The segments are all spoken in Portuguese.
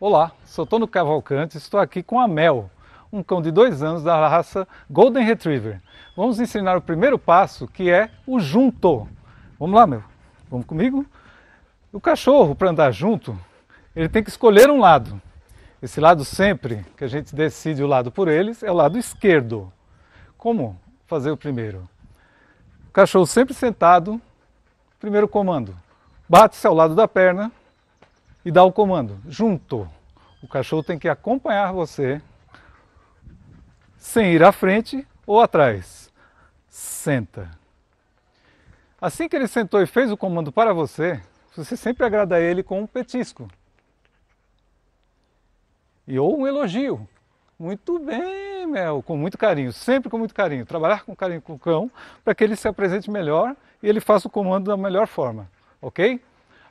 Olá, sou Tono Cavalcante e estou aqui com a Mel, um cão de dois anos da raça Golden Retriever. Vamos ensinar o primeiro passo que é o junto. Vamos lá, Mel? Vamos comigo? O cachorro, para andar junto, ele tem que escolher um lado. Esse lado sempre que a gente decide o lado por eles é o lado esquerdo. Como fazer o primeiro? O cachorro sempre sentado, primeiro comando. Bate-se ao lado da perna, e dá o comando, junto. O cachorro tem que acompanhar você sem ir à frente ou atrás. Senta. Assim que ele sentou e fez o comando para você, você sempre agrada ele com um petisco. E ou um elogio. Muito bem, Mel, com muito carinho, sempre com muito carinho. Trabalhar com carinho com o cão para que ele se apresente melhor e ele faça o comando da melhor forma, ok?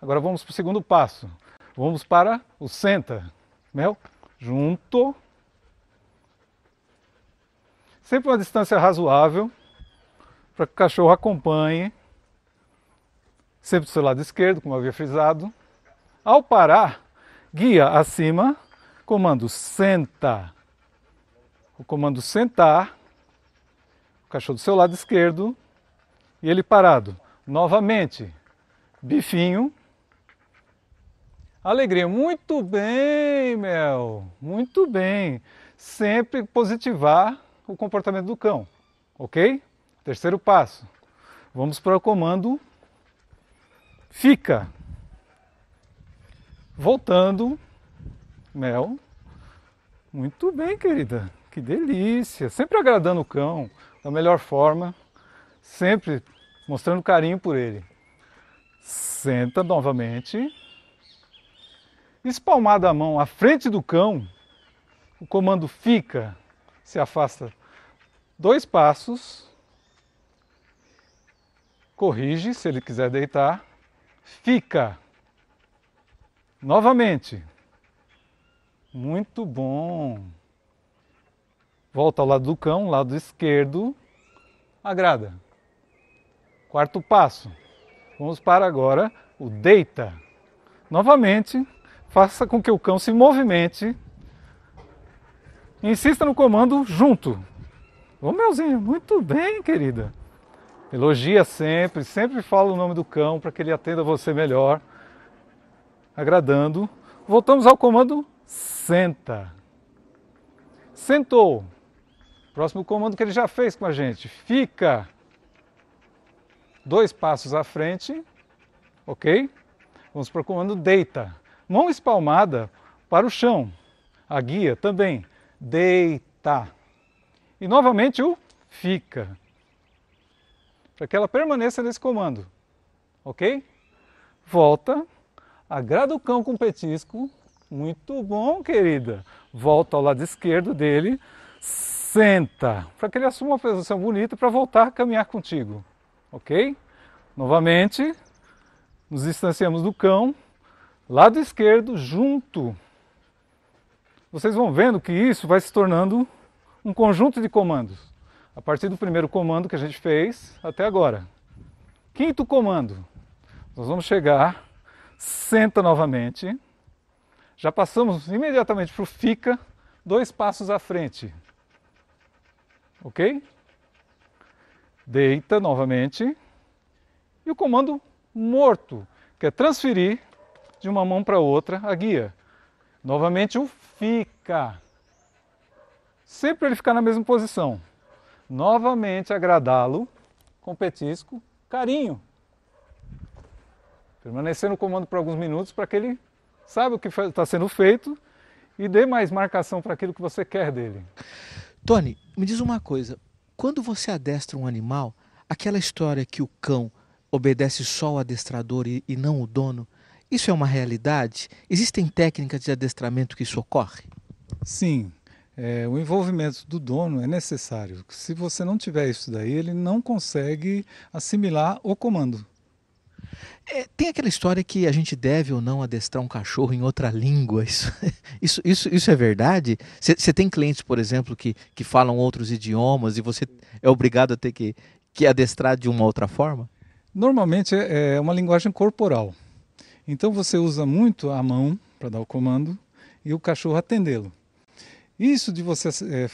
Agora vamos para o segundo passo. Vamos para o senta, Mel, junto. Sempre uma distância razoável para que o cachorro acompanhe. Sempre do seu lado esquerdo, como havia frisado. Ao parar, guia acima, comando senta. O comando sentar, o cachorro do seu lado esquerdo e ele parado. Novamente, bifinho, Alegria, muito bem, Mel, muito bem. Sempre positivar o comportamento do cão, ok? Terceiro passo. Vamos para o comando fica. Voltando, Mel. Muito bem, querida. Que delícia. Sempre agradando o cão da melhor forma, sempre mostrando carinho por ele. Senta novamente espalmada a mão à frente do cão, o comando fica, se afasta dois passos, corrige se ele quiser deitar, fica. Novamente. Muito bom. Volta ao lado do cão, lado esquerdo, agrada. Quarto passo. Vamos para agora o deita. Novamente, faça com que o cão se movimente. Insista no comando junto. Ô meuzinho, muito bem, querida. Elogia sempre, sempre fala o nome do cão para que ele atenda você melhor. Agradando. Voltamos ao comando senta. Sentou. Próximo comando que ele já fez com a gente. Fica. Dois passos à frente. Ok? Vamos para o comando deita mão espalmada para o chão. A guia também, deita. E novamente o fica, para que ela permaneça nesse comando, ok? Volta, agrada o cão com petisco, muito bom, querida. Volta ao lado esquerdo dele, senta, para que ele assuma uma posição bonita para voltar a caminhar contigo, ok? Novamente, nos distanciamos do cão, lado esquerdo junto. Vocês vão vendo que isso vai se tornando um conjunto de comandos. A partir do primeiro comando que a gente fez até agora. Quinto comando. Nós vamos chegar, senta novamente. Já passamos imediatamente para o fica, dois passos à frente. Ok? Deita novamente. E o comando morto, que é transferir de uma mão para outra a guia. Novamente o fica. Sempre ele ficar na mesma posição. Novamente agradá-lo com petisco, carinho. Permanecer no comando por alguns minutos para que ele saiba o que está sendo feito e dê mais marcação para aquilo que você quer dele. Tony, me diz uma coisa. Quando você adestra um animal, aquela história que o cão obedece só o adestrador e, e não o dono, isso é uma realidade? Existem técnicas de adestramento que isso ocorre? Sim. É, o envolvimento do dono é necessário. Se você não tiver isso daí, ele não consegue assimilar o comando. É, tem aquela história que a gente deve ou não adestrar um cachorro em outra língua. Isso, isso, isso, isso é verdade? Você tem clientes, por exemplo, que, que falam outros idiomas e você é obrigado a ter que, que adestrar de uma outra forma? Normalmente é, é uma linguagem corporal. Então você usa muito a mão para dar o comando e o cachorro atendê-lo. Isso de você é,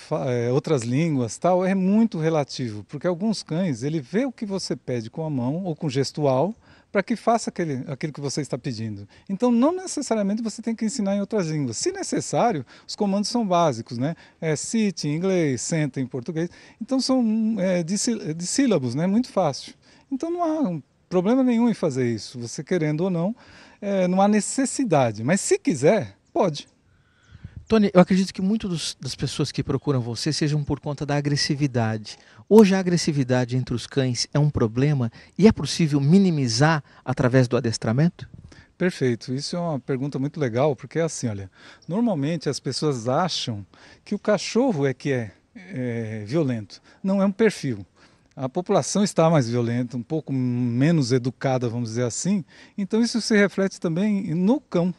é, outras línguas tal é muito relativo, porque alguns cães ele vê o que você pede com a mão ou com gestual para que faça aquele, aquilo que você está pedindo. Então não necessariamente você tem que ensinar em outras línguas. Se necessário, os comandos são básicos, né? É sit em inglês, senta em português. Então são é, de, de sílabos, né? Muito fácil. Então não há problema nenhum em fazer isso, você querendo ou não, é, não há necessidade. Mas se quiser, pode. Tony, eu acredito que muitas das pessoas que procuram você sejam por conta da agressividade. Hoje a agressividade entre os cães é um problema e é possível minimizar através do adestramento? Perfeito, isso é uma pergunta muito legal, porque é assim, olha, normalmente as pessoas acham que o cachorro é que é, é violento, não é um perfil a população está mais violenta, um pouco menos educada, vamos dizer assim. Então isso se reflete também no cão.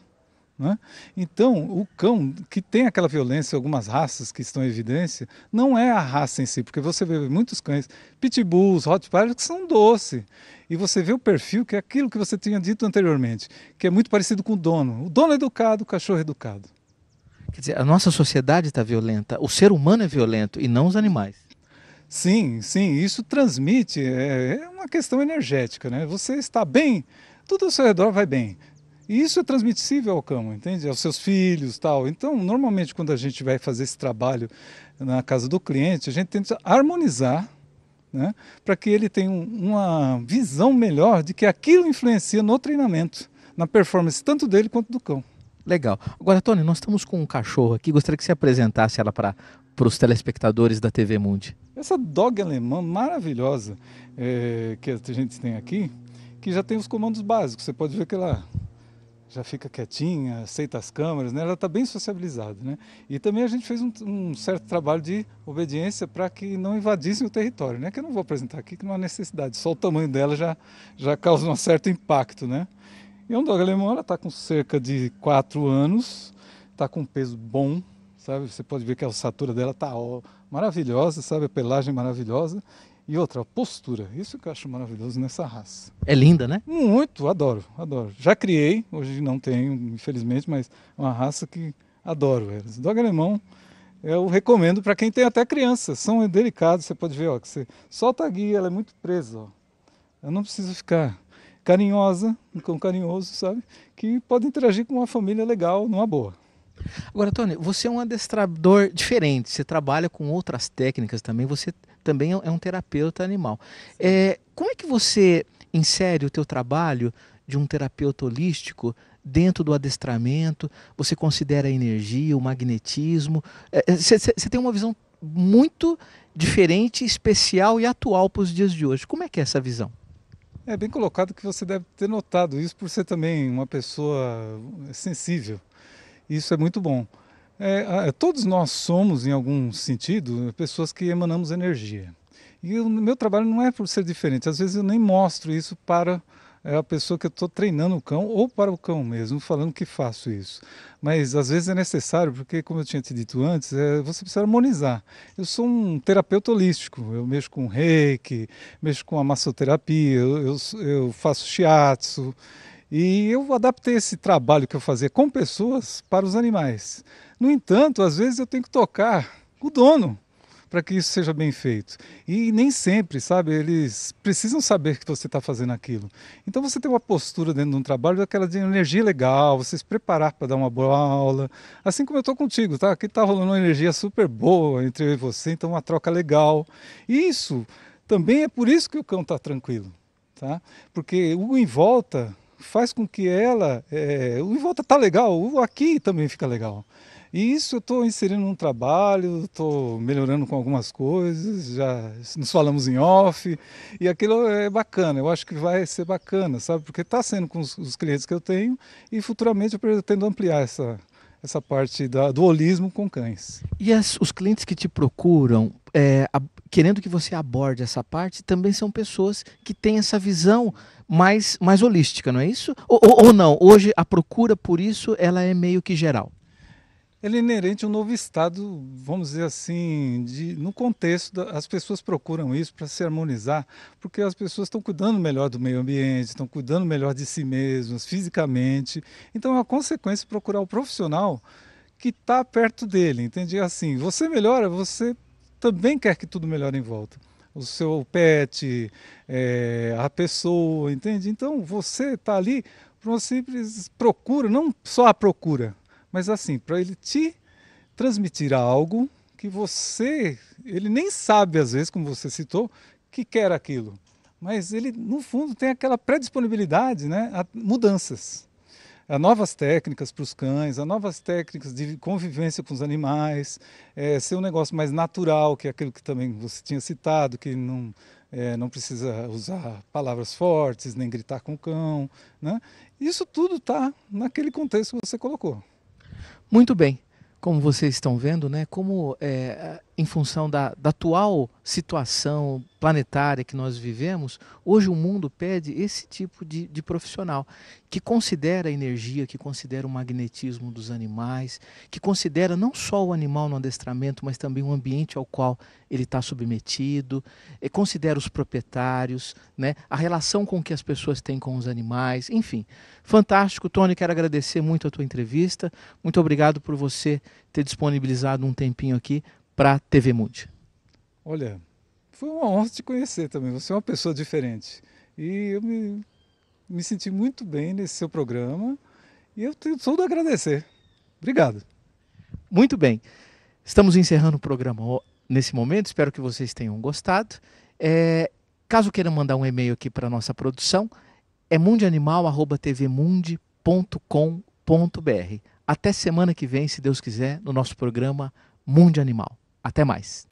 Né? Então, o cão que tem aquela violência, algumas raças que estão em evidência, não é a raça em si, porque você vê muitos cães, pitbulls, rottweilers, que são doce. E você vê o perfil, que é aquilo que você tinha dito anteriormente, que é muito parecido com o dono. O dono é educado, o cachorro é educado. Quer dizer, a nossa sociedade está violenta, o ser humano é violento e não os animais. Sim, sim, isso transmite, é, é, uma questão energética, né? Você está bem, tudo ao seu redor vai bem. E isso é transmissível ao cão, entende? Aos seus filhos tal. Então, normalmente, quando a gente vai fazer esse trabalho na casa do cliente, a gente tenta harmonizar né, para que ele tenha uma visão melhor de que aquilo influencia no treinamento, na performance tanto dele quanto do cão. Legal. Agora, Tony, nós estamos com um cachorro aqui. Gostaria que você apresentasse ela para para os telespectadores da TV Mundi? Essa dog alemã maravilhosa é, que a gente tem aqui, que já tem os comandos básicos. Você pode ver que ela já fica quietinha, aceita as câmeras, né? ela está bem sociabilizada. Né? E também a gente fez um, um certo trabalho de obediência para que não invadissem o território, né? que eu não vou apresentar aqui, que não há necessidade, só o tamanho dela já, já causa um certo impacto. Né? E é um dog alemão, ela está com cerca de 4 anos, está com peso bom, sabe? Você pode ver que a ossatura dela está maravilhosa, sabe? A pelagem maravilhosa. E outra, a postura. Isso que eu acho maravilhoso nessa raça. É linda, né? Muito, adoro, adoro. Já criei, hoje não tenho, infelizmente, mas é uma raça que adoro eles. Dog alemão eu recomendo para quem tem até criança. São delicados, você pode ver, ó, que você solta a guia, ela é muito presa, ó. Eu não preciso ficar carinhosa, um carinhoso, sabe? Que pode interagir com uma família legal, numa boa. Agora, Tony, você é um adestrador diferente, você trabalha com outras técnicas também, você também é um é terapeuta animal. É, como é que você insere o teu trabalho de um terapeuta holístico dentro do adestramento? Você considera a energia, o magnetismo? Você é, é tem uma visão muito diferente, especial e atual para os dias de hoje. Como é que é essa visão? É bem colocado que você deve ter notado isso por ser também uma pessoa sensível. Isso é muito bom. É, todos nós somos, em algum sentido, pessoas que emanamos energia. E o meu trabalho não é por ser diferente. Às vezes eu nem mostro isso para é, a pessoa que eu estou treinando o cão ou para o cão mesmo, falando que faço isso. Mas às vezes é necessário, porque, como eu tinha te dito antes, é, você precisa harmonizar. Eu sou um terapeuta holístico, eu mexo com reiki, mexo com a massoterapia, eu, eu, eu faço shiatsu. E eu adaptei esse trabalho que eu fazia com pessoas para os animais. No entanto, às vezes eu tenho que tocar o dono para que isso seja bem feito. E nem sempre, sabe? Eles precisam saber que você está fazendo aquilo. Então você tem uma postura dentro de um trabalho daquela de energia legal, você se preparar para dar uma boa aula. Assim como eu estou contigo, tá? Aqui está rolando uma energia super boa entre eu e você, então uma troca legal. isso também é por isso que o cão está tranquilo. Tá? Porque o em volta faz com que ela. É, o em volta tá legal, o aqui também fica legal. E isso eu estou inserindo num trabalho, estou melhorando com algumas coisas, já nos falamos em off, e aquilo é bacana, eu acho que vai ser bacana, sabe? Porque está sendo com os, os clientes que eu tenho e futuramente eu pretendo ampliar essa, essa parte da, do holismo com cães. E as, os clientes que te procuram, é, a, querendo que você aborde essa parte, também são pessoas que têm essa visão mais, mais holística, não é isso? Ou, ou, ou não? Hoje a procura por isso ela é meio que geral ele é inerente a um novo estado, vamos dizer assim, de, no contexto, da, as pessoas procuram isso para se harmonizar, porque as pessoas estão cuidando melhor do meio ambiente, estão cuidando melhor de si mesmas, fisicamente. Então é uma consequência procurar o profissional que está perto dele, entende? É assim, você melhora, você também quer que tudo melhore em volta. O seu pet, é, a pessoa, entende? Então você está ali para uma simples procura, não só a procura, mas assim, para ele te transmitir algo que você, ele nem sabe às vezes, como você citou, que quer aquilo, mas ele no fundo tem aquela predisponibilidade, né, a mudanças, a novas técnicas para os cães, a novas técnicas de convivência com os animais, é, ser um negócio mais natural, que é aquilo que também você tinha citado, que não é, não precisa usar palavras fortes, nem gritar com o cão, né? Isso tudo está naquele contexto que você colocou. Muito bem, como vocês estão vendo, né, como é, em função da, da, atual situação planetária que nós vivemos, hoje o mundo pede esse tipo de, de, profissional que considera a energia, que considera o magnetismo dos animais, que considera não só o animal no adestramento, mas também o ambiente ao qual ele está submetido, considera os proprietários, né, a relação com que as pessoas têm com os animais, enfim. Fantástico, Tony, quero agradecer muito a tua entrevista, muito obrigado por você ter disponibilizado um tempinho aqui para a TV Mundi. Olha, foi uma honra te conhecer também. Você é uma pessoa diferente. E eu me, me senti muito bem nesse seu programa. E eu tenho todo a agradecer. Obrigado. Muito bem. Estamos encerrando o programa nesse momento. Espero que vocês tenham gostado. É, caso queiram mandar um e-mail aqui para a nossa produção, é mundianimal.tvmundi.com.br. Até semana que vem, se Deus quiser, no nosso programa Mundo Animal. Até mais.